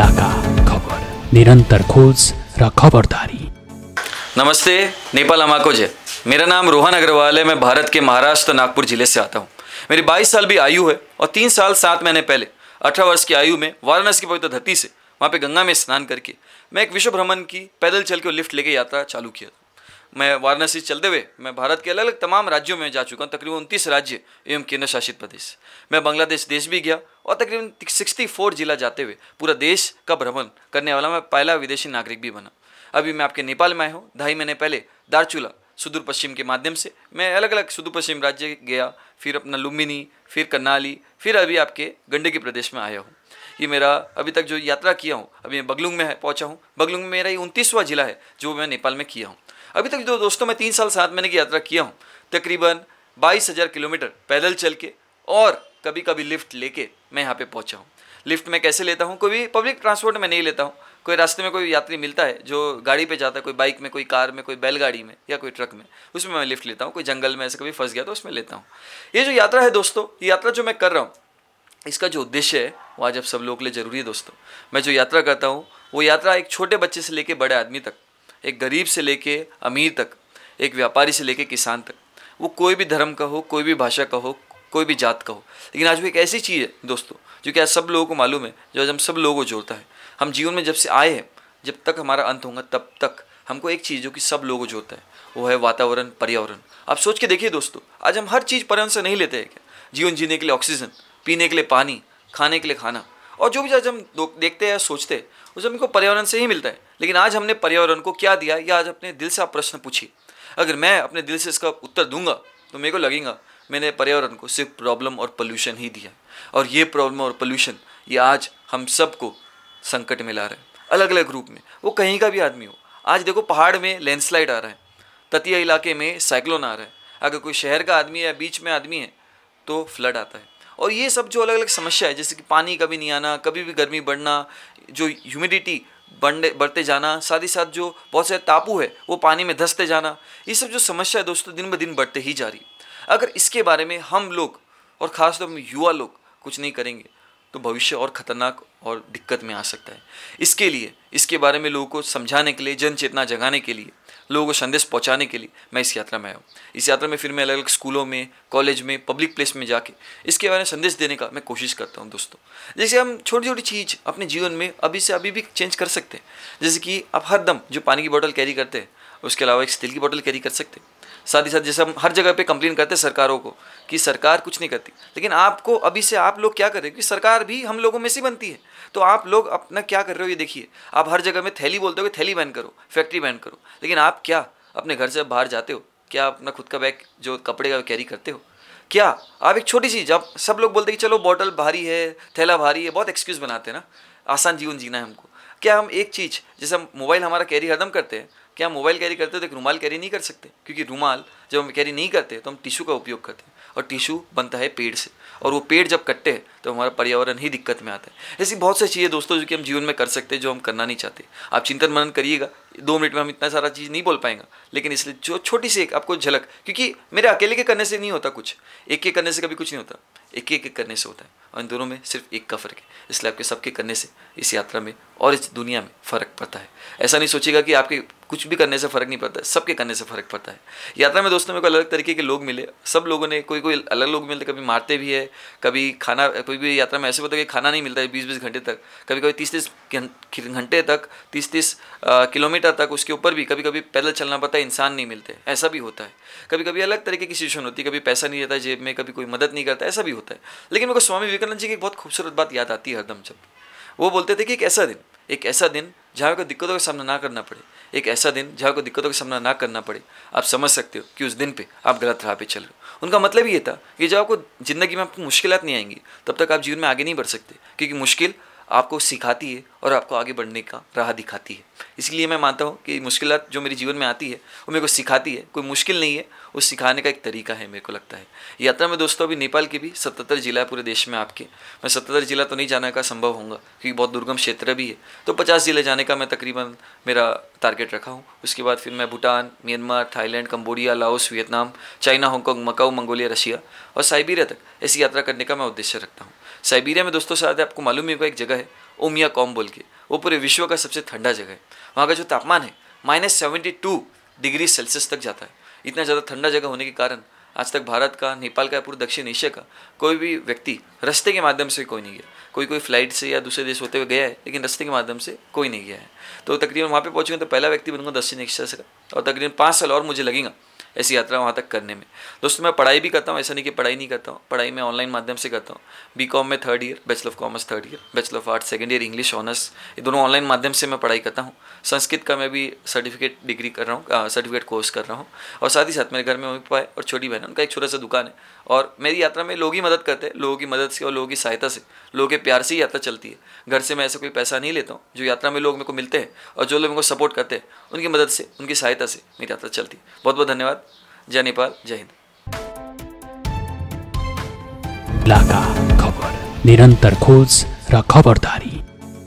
इलाका खबर निरंतर खोज र खबरदारी नमस्ते नेपाल हमाको जे मेरा नाम रोहन अग्रवाल है मैं भारत के महाराष्ट्र नागपुर जिले से आता हूँ मेरी 22 साल भी आयु है और तीन साल सात महीने पहले अठारह वर्ष की आयु में वाराणसी की पवित्र धरती से वहाँ पे गंगा में स्नान करके मैं एक विश्व भ्रमण की पैदल चल के लिफ्ट लेके यात्रा चालू किया था मैं वाराणसी चलते हुए मैं भारत के अलग अलग तमाम राज्यों में जा चुका हूँ तकरीबन उनतीस राज्य एवं केंद्र शासित प्रदेश मैं बांग्लादेश देश भी गया और तकरीबन 64 जिला जाते हुए पूरा देश का भ्रमण करने वाला मैं पहला विदेशी नागरिक भी बना अभी मैं आपके नेपाल में आया हूँ ढाई महीने पहले दारचूला सुदूर पश्चिम के माध्यम से मैं अलग अलग सुदूर पश्चिम राज्य गया फिर अपना लुम्बिनी फिर करनाली फिर अभी आपके गंडकी प्रदेश में आया हूँ ये मेरा अभी तक जो यात्रा किया हूँ अभी मैं बगलुंग में पहुँचा हूँ बगलुंग में मेरा ये उनतीसवां जिला है जो मैं नेपाल में किया हूँ अभी तक जो दोस्तों मैं तीन साल साथ महीने की यात्रा किया हूँ तकरीबन बाईस हज़ार किलोमीटर पैदल चल के और कभी कभी लिफ्ट लेके मैं यहाँ पे पहुँचा हूँ लिफ्ट में कैसे लेता हूँ कोई भी पब्लिक ट्रांसपोर्ट में नहीं लेता हूँ कोई रास्ते में कोई यात्री मिलता है जो गाड़ी पे जाता है कोई बाइक में कोई कार में कोई बैलगाड़ी में या कोई ट्रक में उसमें मैं लिफ्ट लेता हूँ कोई जंगल में ऐसे कभी फंस गया तो उसमें लेता हूँ ये जो यात्रा है दोस्तों ये यात्रा जो मैं कर रहा हूँ इसका जो उद्देश्य है वो आज आप सब लोगों के लिए ज़रूरी है दोस्तों मैं जो यात्रा करता हूँ वो यात्रा एक छोटे बच्चे से लेकर बड़े आदमी तक एक गरीब से लेके अमीर तक एक व्यापारी से लेके किसान तक वो कोई भी धर्म का हो कोई भी भाषा का हो कोई भी जात का हो लेकिन आज वो एक ऐसी चीज़ है दोस्तों जो कि आज सब लोगों को मालूम है जो आज हम सब लोगों को जोड़ता है हम जीवन में जब से आए हैं जब तक हमारा अंत होगा तब तक हमको एक चीज़ जो कि सब लोगों को जोड़ता है वो है वातावरण पर्यावरण आप सोच के देखिए दोस्तों आज हम हर चीज़ पर्यावरण से नहीं लेते हैं क्या जीवन जीने के लिए ऑक्सीजन पीने के लिए पानी खाने के लिए खाना और जो भी आज हम देखते हैं सोचते हैं वो हमको पर्यावरण से ही मिलता है लेकिन आज हमने पर्यावरण को क्या दिया या आज अपने दिल से आप प्रश्न पूछिए अगर मैं अपने दिल से इसका उत्तर दूंगा तो मेरे को लगेगा मैंने पर्यावरण को सिर्फ प्रॉब्लम और पोल्यूशन ही दिया और ये प्रॉब्लम और पोल्यूशन ये आज हम सबको संकट में ला रहे हैं अलग अलग रूप में वो कहीं का भी आदमी हो आज देखो पहाड़ में लैंडस्लाइड आ रहा है तटीय इलाके में साइक्लोन आ रहा है अगर कोई शहर का आदमी है बीच में आदमी है तो फ्लड आता है और ये सब जो अलग अलग समस्या है जैसे कि पानी कभी नहीं आना कभी भी गर्मी बढ़ना जो ह्यूमिडिटी बढ़ने बढ़ते जाना साथ ही साथ जो बहुत सारे तापू है वो पानी में धंसते जाना ये सब जो समस्या है दोस्तों दिन ब दिन बढ़ते ही जा रही अगर इसके बारे में हम लोग और ख़ासतौर पर युवा लोग कुछ नहीं करेंगे तो भविष्य और ख़तरनाक और दिक्कत में आ सकता है इसके लिए इसके बारे में लोगों को समझाने के लिए जन चेतना जगाने के लिए लोगों को संदेश पहुंचाने के लिए मैं इस यात्रा में आया हूँ इस यात्रा में फिर मैं अलग अलग स्कूलों में कॉलेज में पब्लिक प्लेस में जाके इसके बारे में संदेश देने का मैं कोशिश करता हूँ दोस्तों जैसे हम छोटी छोटी चीज़ अपने जीवन में अभी से अभी भी चेंज कर सकते हैं जैसे कि आप हर दम जो पानी की बॉटल कैरी करते हैं उसके अलावा एक स्टील की बॉटल कैरी कर सकते हैं साथ ही साथ जैसे हम हर जगह पे कंप्लेन करते हैं सरकारों को कि सरकार कुछ नहीं करती लेकिन आपको अभी से आप लोग क्या कर रहे हो क्योंकि सरकार भी हम लोगों में से बनती है तो आप लोग अपना क्या कर रहे हो ये देखिए आप हर जगह में थैली बोलते हो कि थैली बैन करो फैक्ट्री बैन करो लेकिन आप क्या अपने घर से बाहर जाते हो क्या अपना खुद का बैग जो कपड़े का कैरी करते हो क्या आप एक छोटी सी जब सब लोग बोलते हैं कि चलो बॉटल भारी है थैला भारी है बहुत एक्सक्यूज़ बनाते हैं ना आसान जीवन जीना है हमको क्या हम एक चीज़ जैसे हम मोबाइल हमारा कैरी हरदम करते हैं क्या मोबाइल कैरी करते हो तो एक रुमाल कैरी नहीं कर सकते क्योंकि रुमाल जब हम कैरी नहीं करते तो हम टिशू का उपयोग करते हैं और टिशू बनता है पेड़ से और वो पेड़ जब कटते हैं तो हमारा पर्यावरण ही दिक्कत में आता है ऐसी बहुत सी चीज़ें दोस्तों जो कि हम जीवन में कर सकते हैं जो हम करना नहीं चाहते आप चिंतन मनन करिएगा दो मिनट में हम इतना सारा चीज़ नहीं बोल पाएंगे लेकिन इसलिए जो छोटी सी एक आपको झलक क्योंकि मेरे अकेले के करने से नहीं होता कुछ एक एक करने से कभी कुछ नहीं होता एक एक करने से होता है और इन दोनों में सिर्फ एक का फ़र्क है इसलिए आपके सबके करने से इस यात्रा में और इस दुनिया में फ़र्क पड़ता है ऐसा नहीं सोचेगा कि आपके कुछ भी करने से फ़र्क नहीं पड़ता सबके करने से फ़र्क पड़ता है यात्रा में दोस्तों में कोई अलग तरीके के लोग मिले सब लोगों ने कोई कोई अलग लोग मिलते कभी मारते भी है कभी खाना कोई भी यात्रा में ऐसे होता है कि खाना नहीं मिलता है बीस बीस घंटे तक कभी कभी तीस तीस घंटे तक तीस तीस किलोमीटर किलोमीटर तक उसके ऊपर भी कभी कभी पैदल चलना पड़ता है इंसान नहीं मिलते ऐसा भी होता है कभी कभी अलग तरीके की सिचुएशन होती है कभी पैसा नहीं रहता जेब में कभी कोई मदद नहीं करता ऐसा भी होता है लेकिन मेरे को स्वामी विवेकानंद जी की बहुत खूबसूरत बात याद आती है हरदम जब वो बोलते थे कि एक ऐसा दिन एक ऐसा दिन जहाँ को दिक्कतों का सामना ना करना पड़े एक ऐसा दिन जहाँ को दिक्कतों का सामना ना करना पड़े आप समझ सकते हो कि उस दिन पे आप गलत राह पे चल रहे हो उनका मतलब ये था कि जब आपको ज़िंदगी में आपको मुश्किलें नहीं आएंगी तब तक आप जीवन में आगे नहीं बढ़ सकते क्योंकि मुश्किल आपको सिखाती है और आपको आगे बढ़ने का राह दिखाती है इसलिए मैं मानता हूँ कि मुश्किल जो मेरे जीवन में आती है वो मेरे को सिखाती है कोई मुश्किल नहीं है वो सिखाने का एक तरीका है मेरे को लगता है यात्रा में दोस्तों अभी नेपाल के भी सतहत्तर जिला पूरे देश में आपके मैं सतहत्तर जिला तो नहीं जाने का संभव होगा क्योंकि बहुत दुर्गम क्षेत्र भी है तो पचास जिले जाने का मैं तकरीबन मेरा टारगेट रखा हूँ उसके बाद फिर मैं Bhutan Myanmar Thailand Cambodia Laos Vietnam China Hong Kong Macau Mongolia Russia और साइबेरिया तक ऐसी यात्रा करने का मैं उद्देश्य रखता हूँ साइबेरिया में दोस्तों शायद आपको मालूम ही होगा एक जगह है ओमिया कॉम बोल के वो पूरे विश्व का सबसे ठंडा जगह है वहाँ का जो तापमान है minus seventy two degree Celsius तक जाता है इतना ज़्यादा ठंडा जगह होने के कारण आज तक भारत का नेपाल का पूरे दक्षिण एशिया का कोई भी व्यक्ति रस्ते के माध्यम से कोई नहीं गया कोई कोई फ्लाइट से या दूसरे देश होते हुए गया है लेकिन रस्ते के माध्यम से कोई नहीं गया है तो तकरीबन वहाँ पे पहुँचूंगा तो पहला व्यक्ति बनूंगा दक्षिण एशिया से और तकरीबन पाँच साल और मुझे लगेगा ऐसी यात्रा वहाँ तक करने में दोस्तों मैं पढ़ाई भी करता हूँ ऐसा नहीं कि पढ़ाई नहीं करता हूँ पढ़ाई मैं ऑनलाइन माध्यम से करता हूँ बी कॉम में third year bachelor of commerce third year bachelor of arts second year English honours ये दोनों ऑनलाइन माध्यम से मैं पढ़ाई करता हूँ संस्कृत का मैं भी सर्टिफिकेट डिग्री कर रहा हूँ सर्टिफिकेट कोर्स कर रहा हूँ और साथ ही साथ मेरे घर में मम्मी पापा और छोटी बहन उनका एक छोटा सा दुकान है और मेरी यात्रा में लोग ही मदद करते हैं लोगों की मदद से और लोगों की सहायता से लोगों के प्यार से ही यात्रा चलती है घर से मैं ऐसा कोई पैसा नहीं लेता हूँ जो यात्रा में लोग मेरे को मिलते हैं और जो लोग मेरे को सपोर्ट करते हैं उनकी मदद से उनकी सहायता से मेरी यात्रा चलती है बहुत बहुत धन्यवाद जय नेपाल जय हिंद खबर निरंतर खोज र खबरदारी